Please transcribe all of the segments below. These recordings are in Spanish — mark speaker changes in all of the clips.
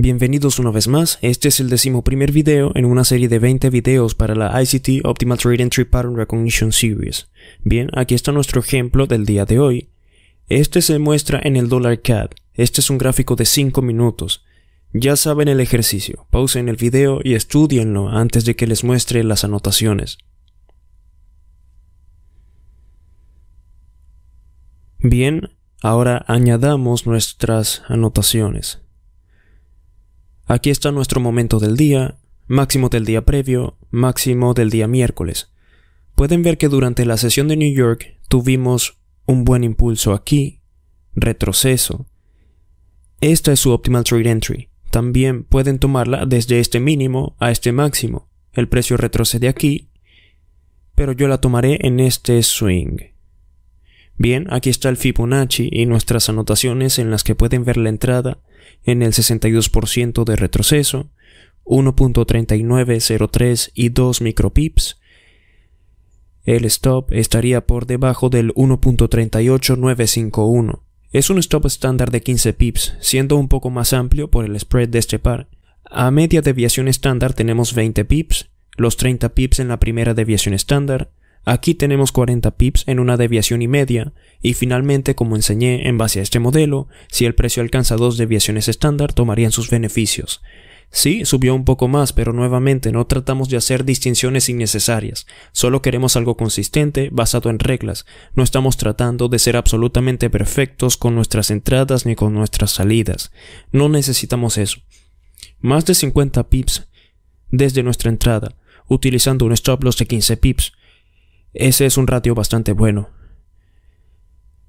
Speaker 1: Bienvenidos una vez más, este es el decimoprimer video en una serie de 20 videos para la ICT Optimal Trade Entry Pattern Recognition Series. Bien, aquí está nuestro ejemplo del día de hoy. Este se muestra en el dólar CAD, este es un gráfico de 5 minutos. Ya saben el ejercicio, pausen el video y estudienlo antes de que les muestre las anotaciones. Bien, ahora añadamos nuestras anotaciones. Aquí está nuestro momento del día, máximo del día previo, máximo del día miércoles. Pueden ver que durante la sesión de New York tuvimos un buen impulso aquí, retroceso. Esta es su optimal trade entry. También pueden tomarla desde este mínimo a este máximo. El precio retrocede aquí, pero yo la tomaré en este swing. Bien, aquí está el Fibonacci y nuestras anotaciones en las que pueden ver la entrada en el 62% de retroceso, 1.3903 y 2 micropips. El stop estaría por debajo del 1.38951. Es un stop estándar de 15 pips, siendo un poco más amplio por el spread de este par. A media deviación estándar tenemos 20 pips, los 30 pips en la primera deviación estándar, Aquí tenemos 40 pips en una deviación y media, y finalmente, como enseñé en base a este modelo, si el precio alcanza dos deviaciones estándar, tomarían sus beneficios. Sí, subió un poco más, pero nuevamente no tratamos de hacer distinciones innecesarias, solo queremos algo consistente basado en reglas, no estamos tratando de ser absolutamente perfectos con nuestras entradas ni con nuestras salidas, no necesitamos eso. Más de 50 pips desde nuestra entrada, utilizando un stop loss de 15 pips, ese es un ratio bastante bueno.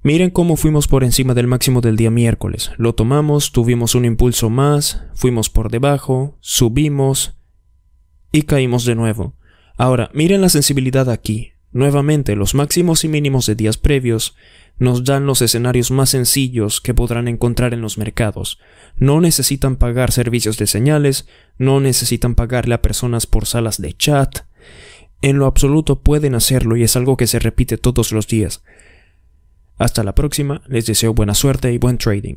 Speaker 1: Miren cómo fuimos por encima del máximo del día miércoles. Lo tomamos, tuvimos un impulso más, fuimos por debajo, subimos y caímos de nuevo. Ahora, miren la sensibilidad aquí. Nuevamente, los máximos y mínimos de días previos nos dan los escenarios más sencillos que podrán encontrar en los mercados. No necesitan pagar servicios de señales, no necesitan pagarle a personas por salas de chat, en lo absoluto pueden hacerlo y es algo que se repite todos los días. Hasta la próxima, les deseo buena suerte y buen trading.